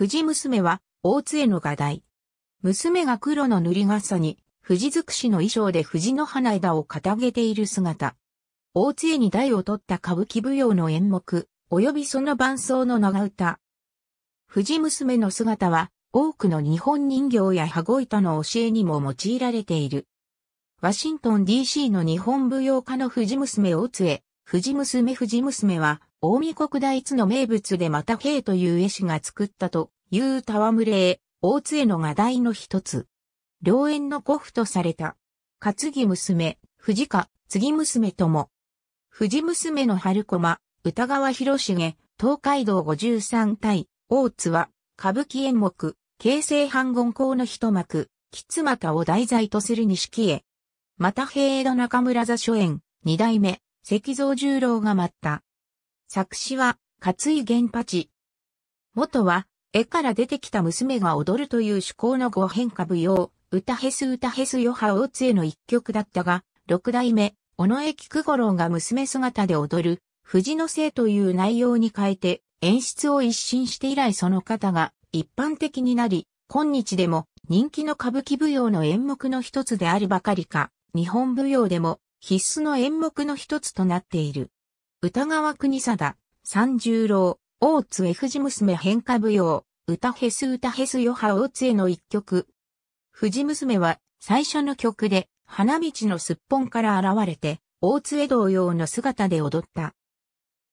藤娘は、大津への画題。娘が黒の塗り傘に、藤尽くしの衣装で藤の花枝を掲げている姿。大津絵に台を取った歌舞伎舞踊の演目、及びその伴奏の長唄。藤娘の姿は、多くの日本人形や羽子板の教えにも用いられている。ワシントン DC の日本舞踊家の藤娘大津藤娘藤娘は、大見国大津の名物でまた兵という絵師が作ったという戯れ絵、大津絵の画題の一つ。良縁の古父とされた。担ぎ娘、藤家、次娘とも。藤娘の春駒、歌川広重、東海道五十三対、大津は、歌舞伎演目、京成半言校の一幕、吉又を題材とする錦絵。また平江戸中村座初演、二代目、石像十郎が待った。作詞は、勝井玄八。元は、絵から出てきた娘が踊るという趣向の語変化舞踊、歌へす歌へすよは大津への一曲だったが、六代目、尾上菊五郎が娘姿で踊る、藤のせいという内容に変えて、演出を一新して以来その方が一般的になり、今日でも人気の歌舞伎舞踊の演目の一つであるばかりか、日本舞踊でも必須の演目の一つとなっている。歌川国貞、三十郎、大津 F 藤娘変化舞踊、歌へす歌へすヨハ大津への一曲。藤娘は最初の曲で花道のすっぽんから現れて、大津江同様の姿で踊った。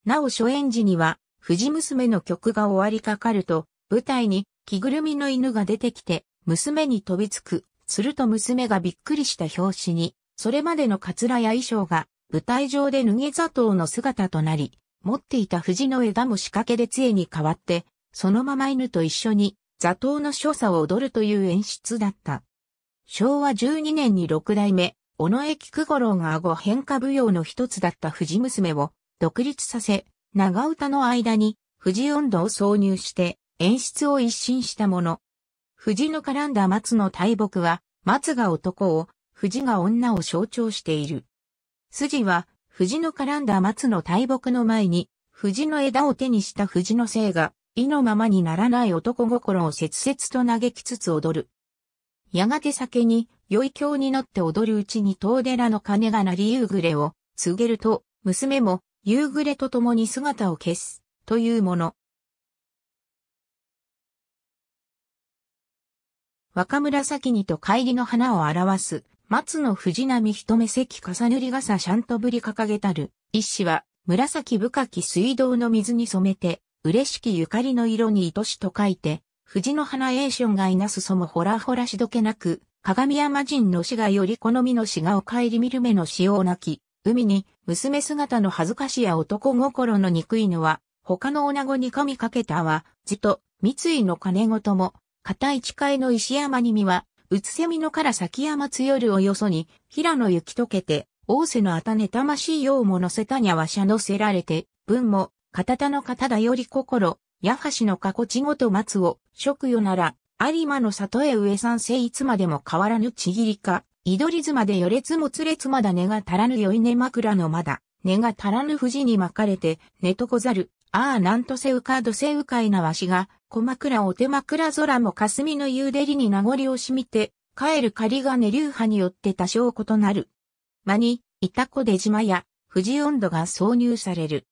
なお初演時には、藤娘の曲が終わりかかると、舞台に着ぐるみの犬が出てきて、娘に飛びつく、すると娘がびっくりした表紙に、それまでのカツラや衣装が舞台上で脱げ座頭の姿となり、持っていた藤の枝も仕掛けで杖に変わって、そのまま犬と一緒に座頭の所作を踊るという演出だった。昭和12年に六代目、尾上菊五郎が顎変化舞踊の一つだった藤娘を独立させ、長唄の間に藤音頭を挿入して演出を一新したもの。藤の絡んだ松の大木は、松が男を、藤が女を象徴している。筋は、藤の絡んだ松の大木の前に、藤の枝を手にした藤の精が、意のままにならない男心を切々と嘆きつつ踊る。やがて酒に、酔い狂に乗って踊るうちに遠寺の鐘が鳴り夕暮れを告げると、娘も夕暮れと共に姿を消す、というもの。若紫にと帰りの花を表す松の藤波一目石重塗り傘シャントぶり掲げたる、一子は、紫深き水道の水に染めて、嬉しきゆかりの色に愛しと書いて、藤の花エーションがいなすそもほらほらしどけなく、鏡山人の死がより好みの死がお帰り見る目の死を泣き、海に娘姿の恥ずかしや男心の憎いのは、他の女子に神かけたは、字と三井の金事も、片一いの石山に見は、うつせみのから先山つよるをよそに、平野行きとけて、大瀬のあたね魂ようものせたにゃわしゃのせられて、文も、片田のただより心、やはしのかこちごと松を、食よなら、有馬の里へ上山せいつまでも変わらぬちぎりか、いどりずまでよれつもつれつまだ根が足らぬよいね枕のまだ、根が足らぬ藤に巻かれて、寝とこざる、ああなんとせうかどせうかいなわしが、小枕お手枕空も霞の夕出りに名残をしみて、帰る仮金流派によって多少異なる。間に、いたこ出島や、富士温度が挿入される。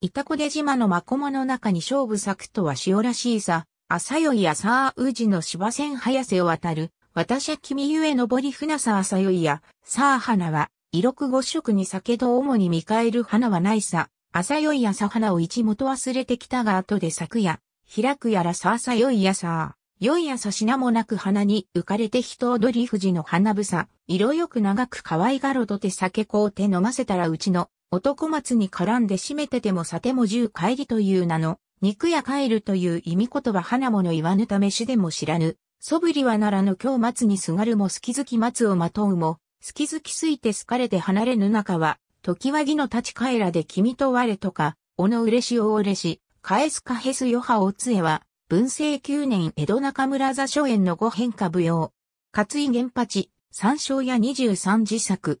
いたこ出島のまこもの中に勝負作とは塩らしいさ、朝酔いやさあ宇治の芝線早瀬を渡る、私は君ゆえ登り船さ朝酔いや、さあ花は、色く五色に酒と主に見返る花はないさ、朝酔い朝花を一元忘れてきたが後で昨夜、開くやらさ朝酔い朝、酔い朝品もなく花に浮かれて人踊り富士の花房、色よく長く可愛がろとて酒こうて飲ませたらうちの男松に絡んで締めててもさても十帰りという名の、肉や帰るという意味言葉花もの言わぬためしでも知らぬ、そぶりはならぬ今日松にすがるも好き好き松をまとうも、好き好きすいて好かれて離れぬ中は、時はぎの立ち返らで君と我とか、おのうれしお嬉れし、返すかへすよはおつえは、文政9年江戸中村座初演の五変化舞踊。勝井源八、三章や23字作。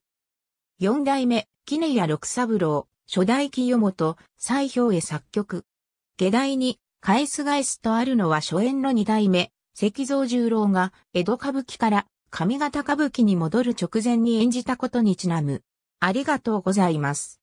四代目、杵屋六三郎、初代清本、西表へ作曲。下代に、返す返すとあるのは初演の二代目、石蔵十郎が江戸歌舞伎から上方歌舞伎に戻る直前に演じたことにちなむ。ありがとうございます。